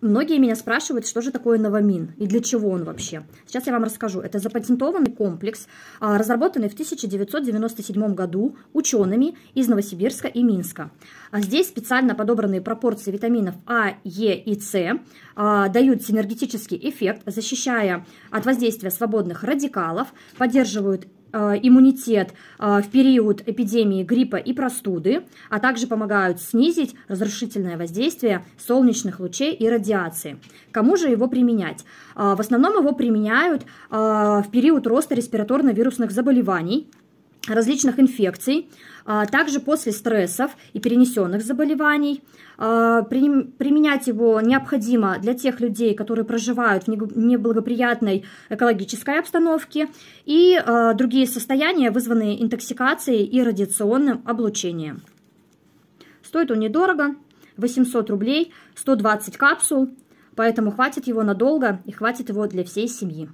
Многие меня спрашивают, что же такое новамин и для чего он вообще. Сейчас я вам расскажу. Это запатентованный комплекс, а, разработанный в 1997 году учеными из Новосибирска и Минска. А здесь специально подобранные пропорции витаминов А, Е и С а, дают синергетический эффект, защищая от воздействия свободных радикалов, поддерживают Э, иммунитет э, в период эпидемии гриппа и простуды, а также помогают снизить разрушительное воздействие солнечных лучей и радиации. Кому же его применять? Э, в основном его применяют в период роста респираторно-вирусных заболеваний, различных инфекций, а, также после стрессов и перенесенных заболеваний. А, применять его необходимо для тех людей, которые проживают в неблагоприятной экологической обстановке и а, другие состояния, вызванные интоксикацией и радиационным облучением. Стоит он недорого, 800 рублей, 120 капсул, поэтому хватит его надолго и хватит его для всей семьи.